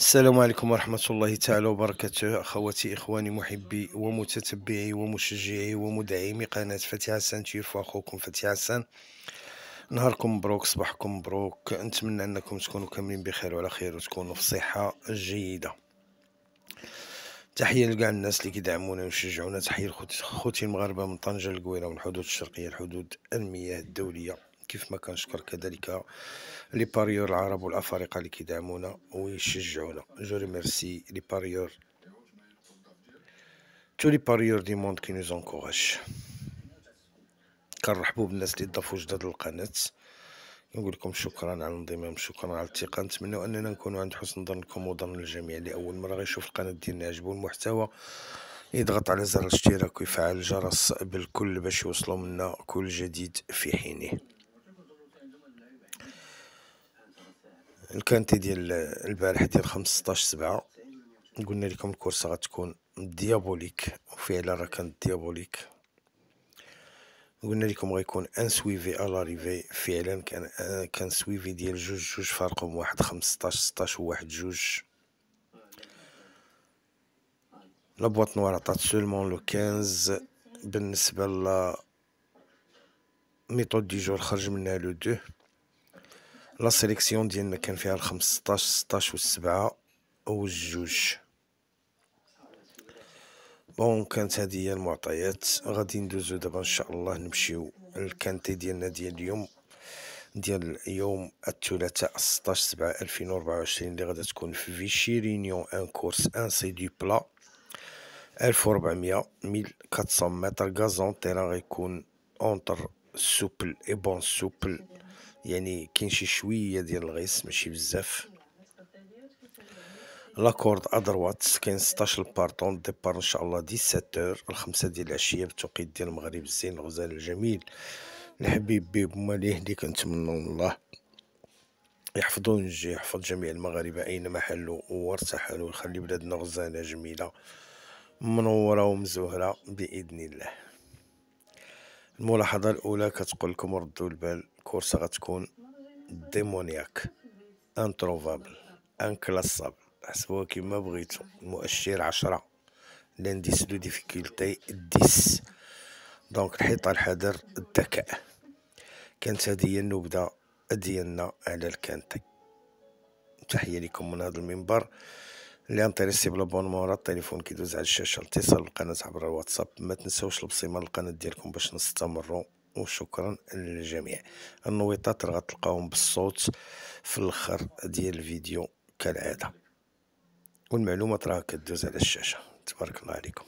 السلام عليكم ورحمة الله تعالى وبركاته أخواتي إخواني محبي ومتتبعي ومشجعي ومدعمي قناة فتح حسن تيرفو أخوكم فتح حسن نهاركم مبروك صباحكم مبروك نتمنى أنكم تكونوا كاملين بخير وعلى خير وتكونوا في صحة جيدة تحية لكاع الناس اللي كيدعمونا ويشجعونا تحية لخوتي المغاربة من طنجة القويرة والحدود الشرقية الحدود المياه الدولية كيف ما كنشكر كذلك لي باريور العرب والافارقه اللي كيدعمونا ويشجعونا جو ريميرسي لي باريور تو لي باريور دي موند كي nous encouragent كنرحبوا بالناس اللي ضافوا جداد للقناه نقول لكم شكرا على الانضمام شكرا على الثقه نتمنى اننا نكونوا عند حسن ظنكم وظن الجميع اللي اول مره غيشوف القناه ديالنا يعجبو المحتوى يضغط على زر الاشتراك ويفعل الجرس بالكل باش يوصلوا منا كل جديد في حينه الكانتي ديال البارح ديال 15 سبعة قلنا لكم الكورسة غتكون ديابوليك وفعلا راه كان ديابوليك قلنا لكم غيكون ان سويفي على ريفي فعلا كان كان سويفي ديال جوج جوج فارقهم واحد 15 16 وواحد جوج لا بواط نوار عطات سولمون لو 15 بالنسبه ل ميثود دي جور خرج منها لو 2 لا سيليكسيون ديالنا كان فيها الخمس 15 16 والسبعة او الجوج بون كانت هذه هي المعطيات غادي ندوزو دابا ان شاء الله نمشيو للكانتي ديالنا ديال اليوم ديال يوم الثلاثاء 16 7 2024 اللي غادا تكون في فيشي رينيون ان كورس ان سي دي بلا 1400 1400 متر غازون تيران غيكون اونتر سوبل اي بون سوبل يعني كاين شي شويه ديال الغيص ماشي بزاف لاكورد ادروات كاين 16 بارطون ديبار ان شاء الله 17 الخمسة ديال العشيه بالتوقيت ديال المغرب الزين الغزال الجميل الحبيب بيب مالي يهديك من الله يحفظون ونجي يحفظ جميع المغاربة أينما حلوا وارتحلوا ويخلي بلادنا غزالة جميلة منورة ومزهرة بإذن الله الملاحظة الأولى كتقول لكم ردوا البال الكورس غتكون ديمونياك انتروفابل انكلاسابل حسبوها كيما بغيتو المؤشر عشرة لانديس دو ديفيكولتي ديس دونك الحيطة الحذر الذكاء كانت هذه هي النبذة ديالنا على الكانتي تحية لكم من هذا المنبر لي انتريسي بون مورا التليفون كيدوز على الشاشة الاتصال بالقناة عبر الواتساب ما تنساوش البصيمة القناة ديالكم باش نستمروا وشكرا للجميع النويطات راه تلقاهم بالصوت في الاخر ديال الفيديو كالعاده والمعلومات راه كدوز على الشاشه تبارك الله عليكم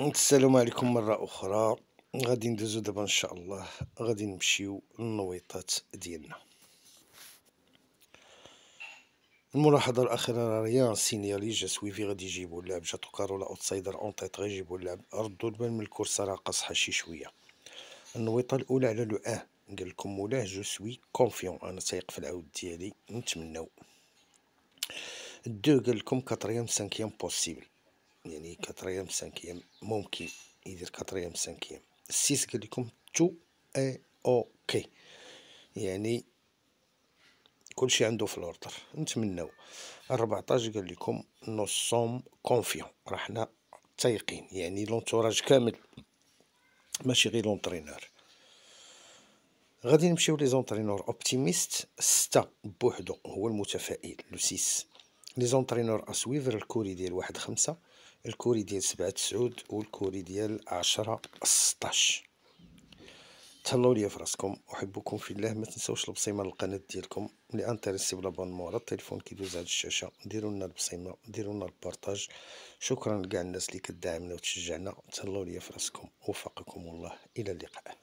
السلام عليكم مرة أخرى غادي ندوزو دابا إن شاء الله غادي نمشيو للنويطات ديالنا الملاحظة الأخيرة راه ريان سينيالي جا سويفي غادي يجيبو اللعب جاتو كارولا أوتسايدر غادي يجيبو اللعب ردو البال من الكورسة راه قاصحة شي شوية النويطة الأولى على لو أه قالكم مولاه جو سوي كونفيون أنا تايق في العود ديالي نتمناو دو قالكم كاتريام سانكيام بوسيبل يعني كاتريام سانكيام يعني ممكن يدير كاتريام سانكيام يعني السيس قال لكم تو اي او كي يعني كلشي عنده في الاوردر نتمناو 14 قال لكم نو سوم كونفيون رحنا تايقين يعني لونتوراج كامل ماشي غير لونترينور غادي نمشيو لي زونترينور اوبتيميست ستة بوحدو هو المتفائل لو سيس لي زونترينور ا سويفر الكوري ديال واحد خمسة الكوري ديال سبعة تسعود والكوري ديال عشرة ستاش تهلاو ليا في راسكم احبكم في الله ما تنساوش البصيمه للقناه ديالكم لي انتريسي بلابونمون راه التليفون كيدوز على الشاشه ديروا لنا البصيمه ديروا لنا البارطاج شكرا لكاع الناس اللي كدعمنا وتشجعنا تهلاو ليا في راسكم وفقكم الله الى اللقاء